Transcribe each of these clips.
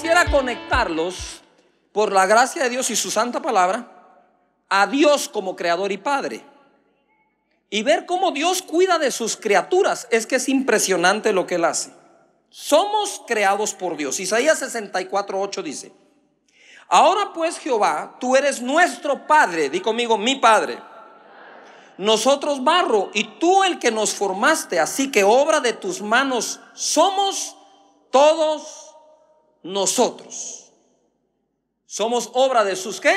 quisiera conectarlos, por la gracia de Dios y su santa palabra, a Dios como creador y padre. Y ver cómo Dios cuida de sus criaturas. Es que es impresionante lo que Él hace. Somos creados por Dios. Isaías 64, 8 dice, Ahora pues Jehová, tú eres nuestro Padre, di conmigo, mi Padre. Nosotros barro y tú el que nos formaste, así que obra de tus manos somos todos nosotros. Somos obra de sus qué?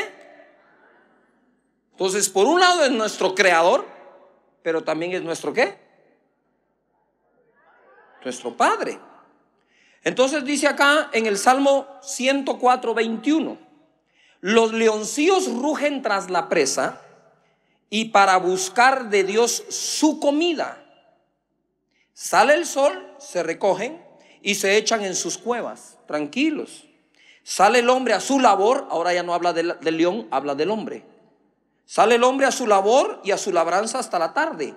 Entonces, por un lado es nuestro creador, pero también es nuestro qué? Nuestro Padre. Entonces dice acá en el Salmo 104, 21, los leoncillos rugen tras la presa y para buscar de Dios su comida. Sale el sol, se recogen y se echan en sus cuevas tranquilos. Sale el hombre a su labor, ahora ya no habla del, león, habla del hombre. Sale el hombre a su labor y a su labranza hasta la tarde.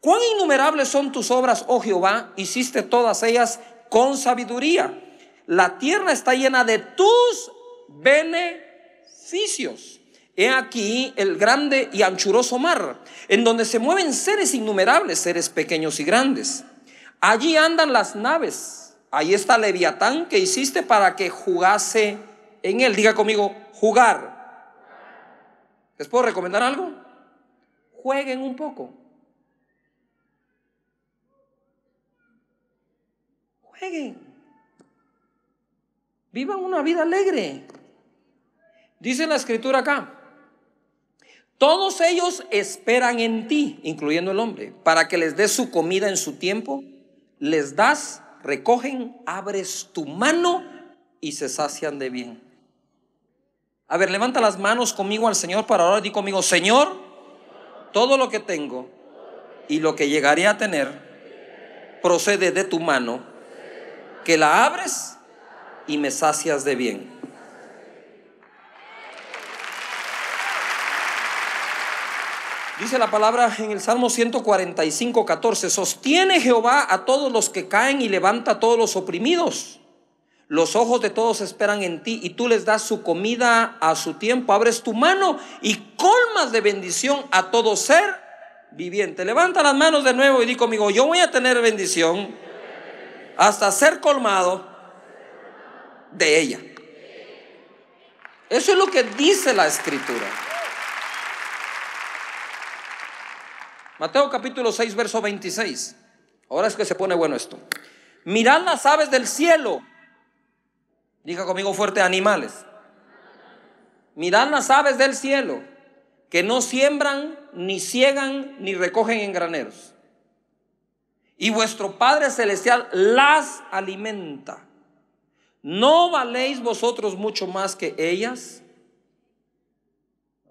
Cuán innumerables son tus obras, oh Jehová, hiciste todas ellas con sabiduría. La tierra está llena de tus beneficios. He aquí el grande y anchuroso mar, en donde se mueven seres innumerables, seres pequeños y grandes. Allí andan las naves Ahí está Leviatán que hiciste para que jugase en él. Diga conmigo, jugar. ¿Les puedo recomendar algo? Jueguen un poco. Jueguen. Vivan una vida alegre. Dice la escritura acá. Todos ellos esperan en ti, incluyendo el hombre, para que les des su comida en su tiempo. Les das recogen, abres tu mano y se sacian de bien. A ver, levanta las manos conmigo al Señor para ahora y conmigo, Señor, todo lo que tengo y lo que llegaré a tener procede de tu mano, que la abres y me sacias de bien. Dice la palabra en el Salmo 145, 14, sostiene Jehová a todos los que caen y levanta a todos los oprimidos. Los ojos de todos esperan en ti y tú les das su comida a su tiempo. Abres tu mano y colmas de bendición a todo ser viviente. Levanta las manos de nuevo y di conmigo, yo voy a tener bendición hasta ser colmado de ella. Eso es lo que dice la escritura. Mateo capítulo 6, verso 26. Ahora es que se pone bueno esto. Mirad las aves del cielo. Diga conmigo fuerte, animales. Mirad las aves del cielo, que no siembran, ni ciegan, ni recogen en graneros. Y vuestro Padre Celestial las alimenta. ¿No valéis vosotros mucho más que ellas?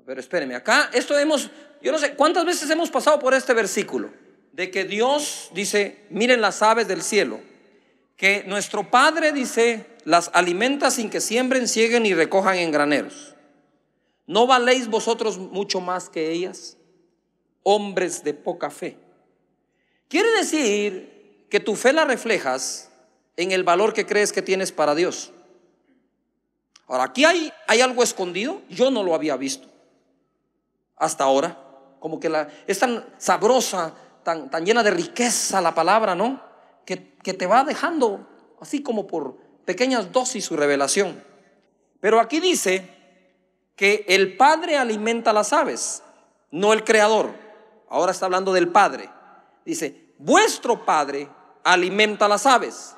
Pero espérenme, acá esto hemos yo no sé, ¿cuántas veces hemos pasado por este versículo? De que Dios dice, miren las aves del cielo, que nuestro Padre dice, las alimenta sin que siembren, cieguen y recojan en graneros. ¿No valéis vosotros mucho más que ellas? Hombres de poca fe. Quiere decir que tu fe la reflejas en el valor que crees que tienes para Dios. Ahora, aquí hay, hay algo escondido, yo no lo había visto hasta ahora como que la, es tan sabrosa, tan, tan llena de riqueza la palabra, ¿no? Que, que te va dejando así como por pequeñas dosis su revelación. Pero aquí dice que el Padre alimenta las aves, no el Creador. Ahora está hablando del Padre. Dice, vuestro Padre alimenta las aves.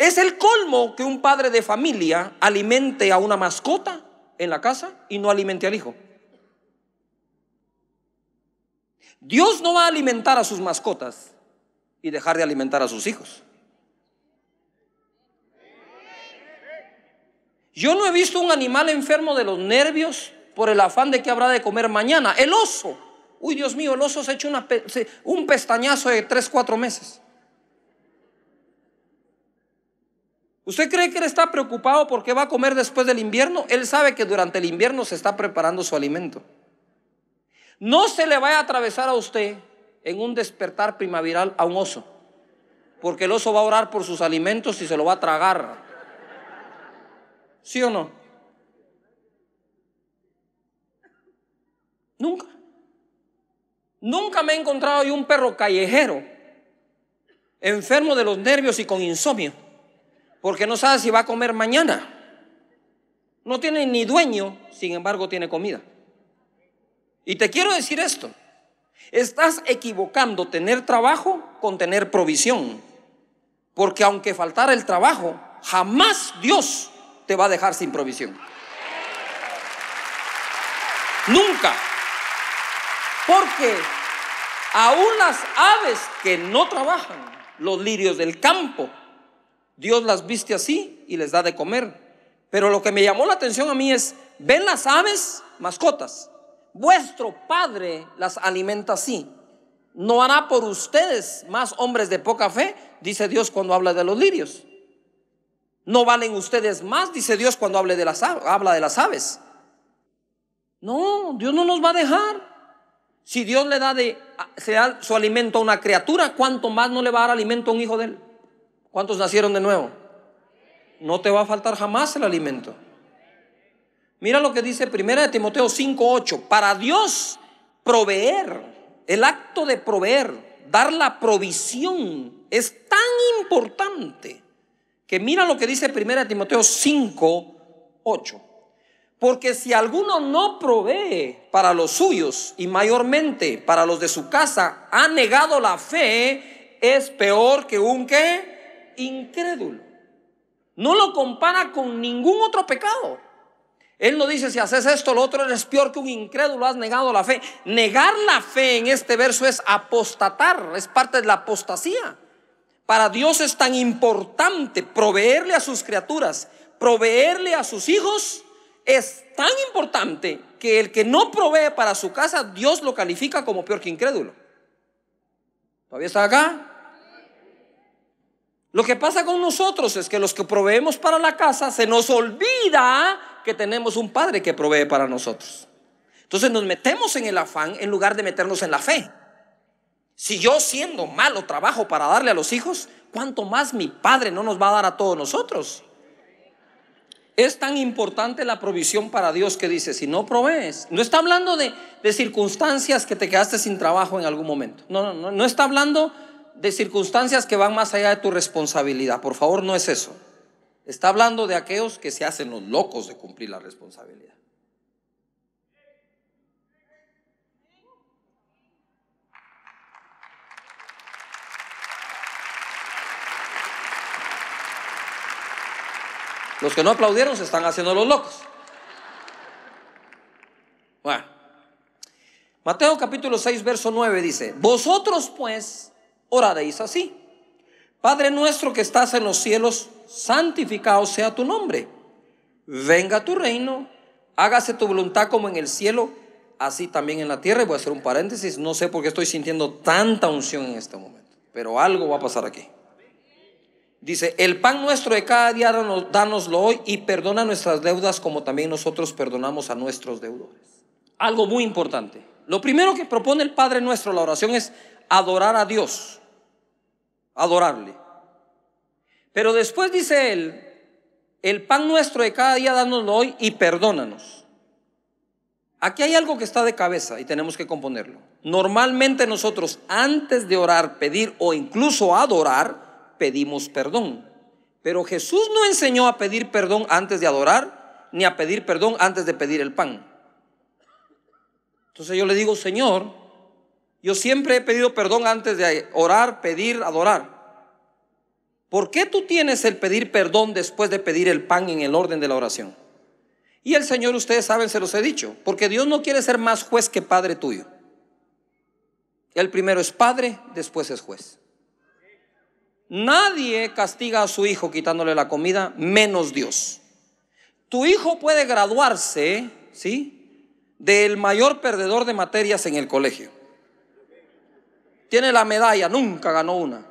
Es el colmo que un padre de familia alimente a una mascota en la casa y no alimente al hijo. Dios no va a alimentar a sus mascotas y dejar de alimentar a sus hijos. Yo no he visto un animal enfermo de los nervios por el afán de que habrá de comer mañana. El oso. Uy, Dios mío, el oso se ha hecho un pestañazo de tres, cuatro meses. ¿Usted cree que él está preocupado porque va a comer después del invierno? Él sabe que durante el invierno se está preparando su alimento. No se le vaya a atravesar a usted en un despertar primaveral a un oso, porque el oso va a orar por sus alimentos y se lo va a tragar. ¿Sí o no? Nunca. Nunca me he encontrado yo un perro callejero enfermo de los nervios y con insomnio, porque no sabe si va a comer mañana. No tiene ni dueño, sin embargo tiene comida. Y te quiero decir esto, estás equivocando tener trabajo con tener provisión, porque aunque faltara el trabajo, jamás Dios te va a dejar sin provisión. Nunca. Porque aún las aves que no trabajan, los lirios del campo, Dios las viste así y les da de comer. Pero lo que me llamó la atención a mí es, ven las aves mascotas, vuestro Padre las alimenta así. No hará por ustedes más hombres de poca fe, dice Dios cuando habla de los lirios. No valen ustedes más, dice Dios cuando habla de las, habla de las aves. No, Dios no nos va a dejar. Si Dios le da, de, da su alimento a una criatura, ¿cuánto más no le va a dar alimento a un hijo de él? ¿Cuántos nacieron de nuevo? No te va a faltar jamás el alimento. Mira lo que dice 1 Timoteo 5:8. Para Dios proveer, el acto de proveer, dar la provisión, es tan importante que mira lo que dice 1 Timoteo 5:8. Porque si alguno no provee para los suyos y mayormente para los de su casa, ha negado la fe, es peor que un que incrédulo. No lo compara con ningún otro pecado. Él no dice si haces esto, lo otro Es peor que un incrédulo, has negado la fe. Negar la fe en este verso es apostatar, es parte de la apostasía. Para Dios es tan importante proveerle a sus criaturas, proveerle a sus hijos, es tan importante que el que no provee para su casa, Dios lo califica como peor que incrédulo. ¿Todavía está acá? Lo que pasa con nosotros es que los que proveemos para la casa se nos olvida que tenemos un Padre que provee para nosotros. Entonces nos metemos en el afán en lugar de meternos en la fe. Si yo siendo malo trabajo para darle a los hijos, ¿cuánto más mi Padre no nos va a dar a todos nosotros? Es tan importante la provisión para Dios que dice, si no provees, no está hablando de, de circunstancias que te quedaste sin trabajo en algún momento. No, no, no, no está hablando de circunstancias que van más allá de tu responsabilidad. Por favor, no es eso. Está hablando de aquellos que se hacen los locos de cumplir la responsabilidad. Los que no aplaudieron se están haciendo los locos. Bueno, Mateo capítulo 6, verso 9 dice, vosotros pues oraréis así. Padre nuestro que estás en los cielos, santificado sea tu nombre. Venga tu reino, hágase tu voluntad como en el cielo, así también en la tierra. voy a hacer un paréntesis, no sé por qué estoy sintiendo tanta unción en este momento, pero algo va a pasar aquí. Dice, el pan nuestro de cada día danoslo hoy y perdona nuestras deudas como también nosotros perdonamos a nuestros deudores. Algo muy importante. Lo primero que propone el Padre nuestro, la oración, es adorar a Dios, adorarle. Pero después dice él, el pan nuestro de cada día dánoslo hoy y perdónanos. Aquí hay algo que está de cabeza y tenemos que componerlo. Normalmente nosotros antes de orar, pedir o incluso adorar, pedimos perdón. Pero Jesús no enseñó a pedir perdón antes de adorar, ni a pedir perdón antes de pedir el pan. Entonces yo le digo, Señor, yo siempre he pedido perdón antes de orar, pedir, adorar. ¿Por qué tú tienes el pedir perdón después de pedir el pan en el orden de la oración? Y el Señor, ustedes saben, se los he dicho, porque Dios no quiere ser más juez que padre tuyo. El primero es padre, después es juez. Nadie castiga a su hijo quitándole la comida, menos Dios. Tu hijo puede graduarse, ¿sí? Del mayor perdedor de materias en el colegio. Tiene la medalla, nunca ganó una.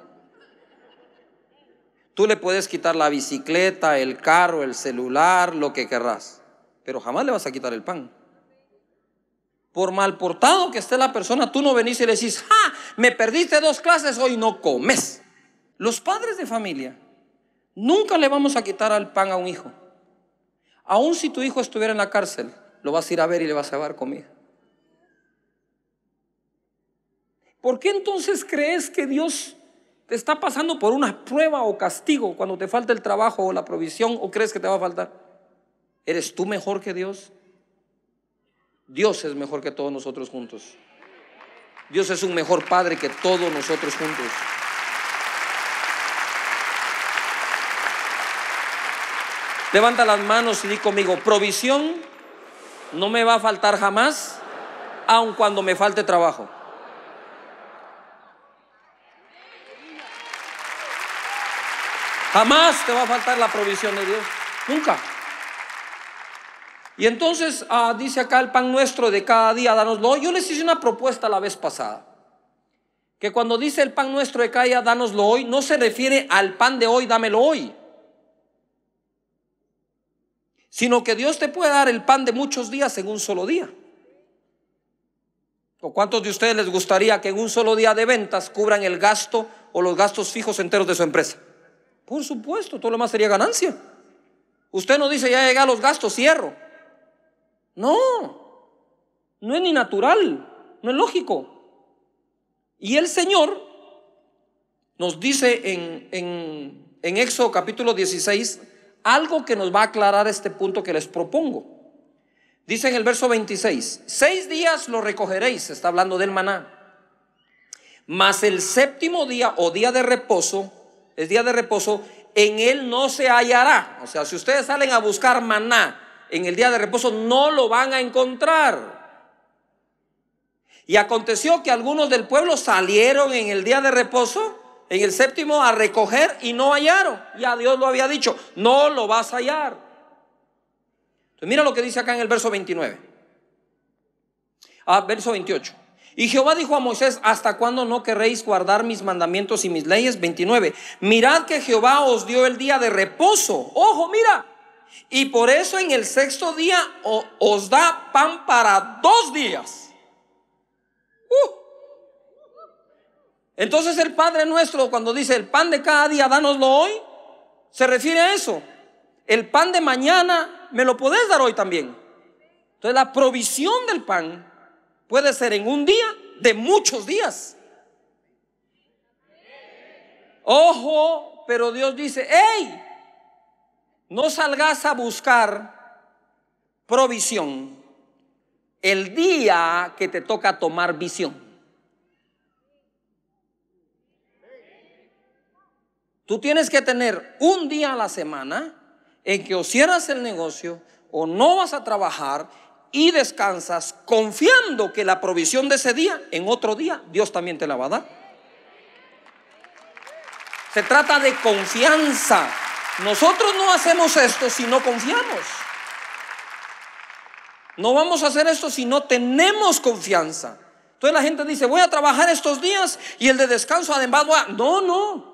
Tú le puedes quitar la bicicleta, el carro, el celular, lo que querrás, pero jamás le vas a quitar el pan. Por mal portado que esté la persona, tú no venís y le decís, ¡ja! Me perdiste dos clases, hoy no comes. Los padres de familia, nunca le vamos a quitar al pan a un hijo. Aún si tu hijo estuviera en la cárcel, lo vas a ir a ver y le vas a llevar comida. ¿Por qué entonces crees que Dios está pasando por una prueba o castigo cuando te falta el trabajo o la provisión o crees que te va a faltar? ¿Eres tú mejor que Dios? Dios es mejor que todos nosotros juntos. Dios es un mejor Padre que todos nosotros juntos. Levanta las manos y di conmigo, provisión no me va a faltar jamás, aun cuando me falte trabajo. Jamás te va a faltar la provisión de Dios. Nunca. Y entonces ah, dice acá el pan nuestro de cada día, danoslo. Yo les hice una propuesta la vez pasada. Que cuando dice el pan nuestro de cada día, danoslo hoy, no se refiere al pan de hoy, dámelo hoy. Sino que Dios te puede dar el pan de muchos días en un solo día. ¿O cuántos de ustedes les gustaría que en un solo día de ventas cubran el gasto o los gastos fijos enteros de su empresa? Por supuesto, todo lo más sería ganancia. Usted no dice, ya llega a los gastos, cierro. No, no es ni natural, no es lógico. Y el Señor nos dice en, en, en Éxodo capítulo 16 algo que nos va a aclarar este punto que les propongo. Dice en el verso 26, seis días lo recogeréis, está hablando del maná, mas el séptimo día o día de reposo es día de reposo, en él no se hallará. O sea, si ustedes salen a buscar maná en el día de reposo, no lo van a encontrar. Y aconteció que algunos del pueblo salieron en el día de reposo, en el séptimo, a recoger y no hallaron. Ya Dios lo había dicho, no lo vas a hallar. Entonces mira lo que dice acá en el verso 29. Ah, verso 28. Y Jehová dijo a Moisés, ¿hasta cuándo no querréis guardar mis mandamientos y mis leyes? 29. Mirad que Jehová os dio el día de reposo. Ojo, mira. Y por eso en el sexto día os da pan para dos días. Uh. Entonces el Padre nuestro cuando dice el pan de cada día, Danoslo hoy, se refiere a eso. El pan de mañana me lo podés dar hoy también. Entonces la provisión del pan Puede ser en un día de muchos días. Ojo, pero Dios dice, hey, no salgas a buscar provisión el día que te toca tomar visión. Tú tienes que tener un día a la semana en que o cierras el negocio o no vas a trabajar y descansas confiando que la provisión de ese día, en otro día, Dios también te la va a dar. Se trata de confianza. Nosotros no hacemos esto si no confiamos. No vamos a hacer esto si no tenemos confianza. Entonces la gente dice, voy a trabajar estos días y el de descanso además va No, no.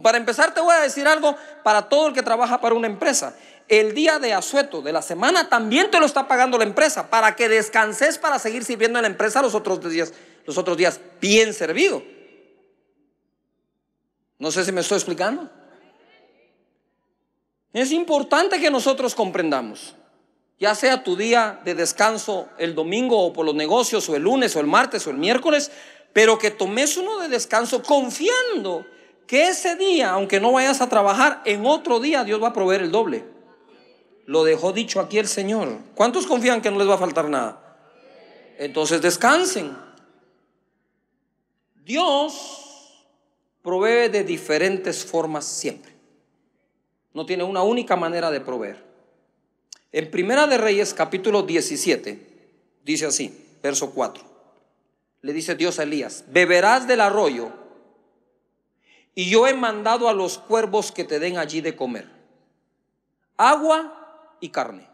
Para empezar te voy a decir algo para todo el que trabaja para una empresa el día de asueto de la semana también te lo está pagando la empresa para que descanses para seguir sirviendo en la empresa los otros días, los otros días bien servido. No sé si me estoy explicando. Es importante que nosotros comprendamos, ya sea tu día de descanso el domingo o por los negocios o el lunes o el martes o el miércoles, pero que tomes uno de descanso confiando que ese día, aunque no vayas a trabajar, en otro día Dios va a proveer el doble. Lo dejó dicho aquí el Señor. ¿Cuántos confían que no les va a faltar nada? Entonces descansen. Dios provee de diferentes formas siempre. No tiene una única manera de proveer. En Primera de Reyes capítulo 17 dice así, verso 4. Le dice Dios a Elías, beberás del arroyo y yo he mandado a los cuervos que te den allí de comer. Agua y carne.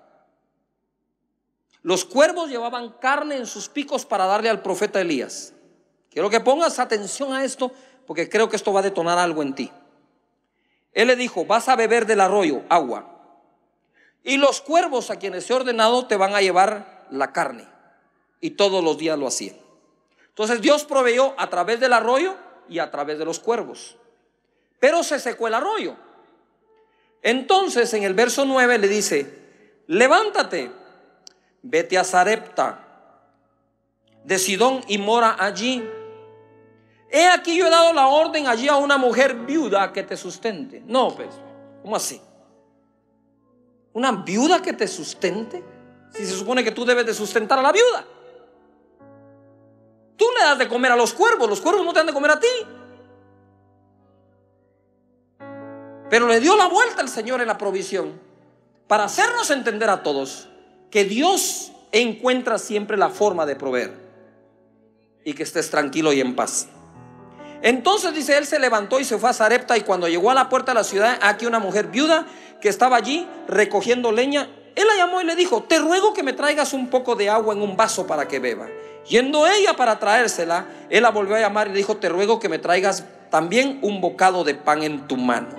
Los cuervos llevaban carne en sus picos para darle al profeta Elías. Quiero que pongas atención a esto porque creo que esto va a detonar algo en ti. Él le dijo, vas a beber del arroyo agua. Y los cuervos a quienes he ordenado te van a llevar la carne. Y todos los días lo hacían. Entonces Dios proveyó a través del arroyo y a través de los cuervos. Pero se secó el arroyo. Entonces en el verso 9 le dice, levántate, vete a Zarepta de Sidón y mora allí. He aquí yo he dado la orden allí a una mujer viuda que te sustente. No, pues, ¿cómo así? ¿Una viuda que te sustente? Si se supone que tú debes de sustentar a la viuda. Tú le das de comer a los cuervos, los cuervos no te dan de comer a ti. Pero le dio la vuelta Al Señor en la provisión para hacernos entender a todos que Dios encuentra siempre la forma de proveer y que estés tranquilo y en paz. Entonces dice, él se levantó y se fue a Zarepta y cuando llegó a la puerta de la ciudad, aquí una mujer viuda que estaba allí recogiendo leña, él la llamó y le dijo, te ruego que me traigas un poco de agua en un vaso para que beba. Yendo ella para traérsela, él la volvió a llamar y le dijo, te ruego que me traigas también un bocado de pan en tu mano.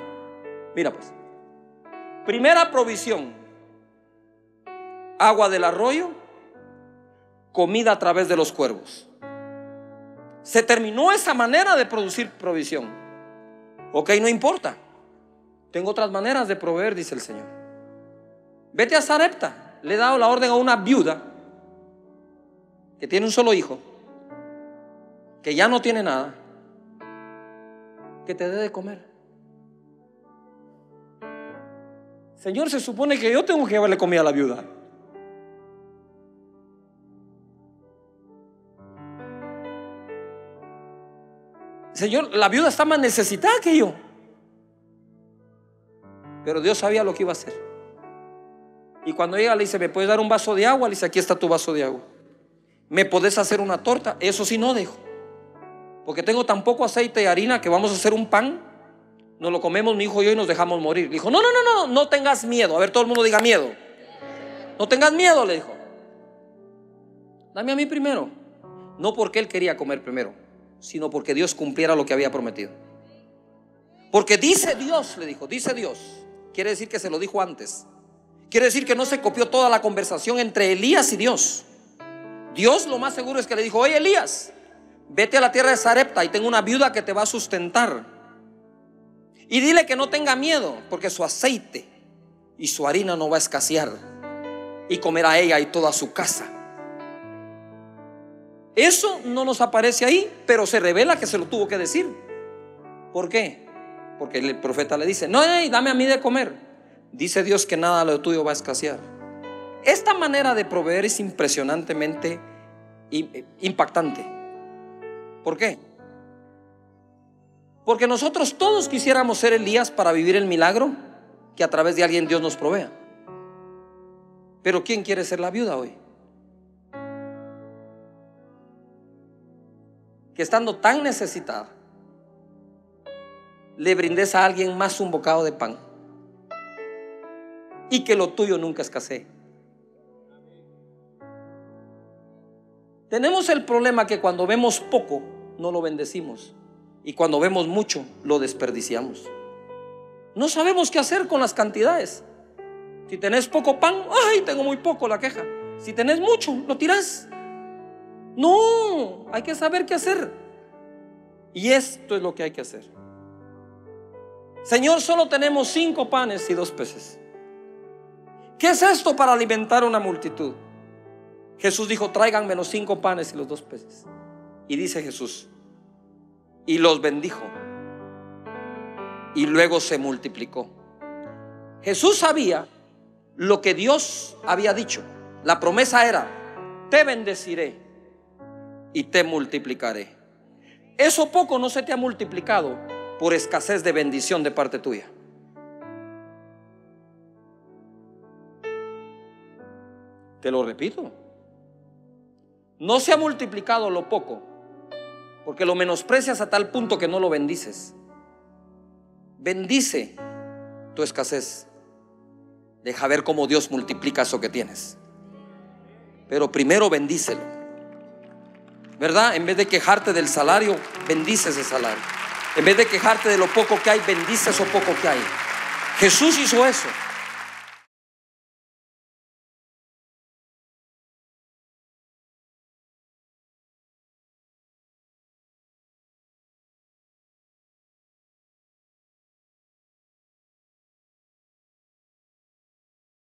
Mira pues. Primera provisión. Agua del arroyo, comida a través de los cuervos. Se terminó esa manera de producir provisión. Ok, no importa. Tengo otras maneras de proveer, dice el Señor. Vete a Sarepta. Le he dado la orden a una viuda que tiene un solo hijo, que ya no tiene nada, que te dé de comer. Señor, se supone que yo tengo que llevarle comida a la viuda. Señor, la viuda está más necesitada que yo. Pero Dios sabía lo que iba a hacer. Y cuando llega le dice, ¿me puedes dar un vaso de agua? Le dice, aquí está tu vaso de agua. ¿Me podés hacer una torta? Eso sí no dejo. Porque tengo tan poco aceite y harina que vamos a hacer un pan nos lo comemos mi hijo y yo y nos dejamos morir. Le dijo, no, no, no, no, no tengas miedo. A ver, todo el mundo diga miedo. No tengas miedo, le dijo. Dame a mí primero. No porque él quería comer primero, sino porque Dios cumpliera lo que había prometido. Porque dice Dios, le dijo, dice Dios. Quiere decir que se lo dijo antes. Quiere decir que no se copió toda la conversación entre Elías y Dios. Dios lo más seguro es que le dijo, oye Elías, vete a la tierra de Sarepta y tengo una viuda que te va a sustentar. Y dile que no tenga miedo, porque su aceite y su harina no va a escasear. Y comerá ella y toda su casa. Eso no nos aparece ahí, pero se revela que se lo tuvo que decir. ¿Por qué? Porque el profeta le dice, no, dame a mí de comer. Dice Dios que nada lo tuyo va a escasear. Esta manera de proveer es impresionantemente impactante. ¿Por qué? Porque nosotros todos quisiéramos ser Elías para vivir el milagro que a través de alguien Dios nos provea. Pero ¿quién quiere ser la viuda hoy? Que estando tan necesitada, le brindes a alguien más un bocado de pan y que lo tuyo nunca escasee. Tenemos el problema que cuando vemos poco, no lo bendecimos. Y cuando vemos mucho, lo desperdiciamos. No sabemos qué hacer con las cantidades. Si tenés poco pan, ay, tengo muy poco, la queja. Si tenés mucho, lo tirás. No, hay que saber qué hacer. Y esto es lo que hay que hacer. Señor, solo tenemos cinco panes y dos peces. ¿Qué es esto para alimentar una multitud? Jesús dijo, tráiganme los cinco panes y los dos peces. Y dice Jesús, y los bendijo. Y luego se multiplicó. Jesús sabía lo que Dios había dicho. La promesa era, te bendeciré y te multiplicaré. Eso poco no se te ha multiplicado por escasez de bendición de parte tuya. Te lo repito. No se ha multiplicado lo poco porque lo menosprecias a tal punto que no lo bendices. Bendice tu escasez. Deja ver cómo Dios multiplica eso que tienes. Pero primero bendícelo. ¿Verdad? En vez de quejarte del salario, bendice ese salario. En vez de quejarte de lo poco que hay, bendice lo poco que hay. Jesús hizo eso.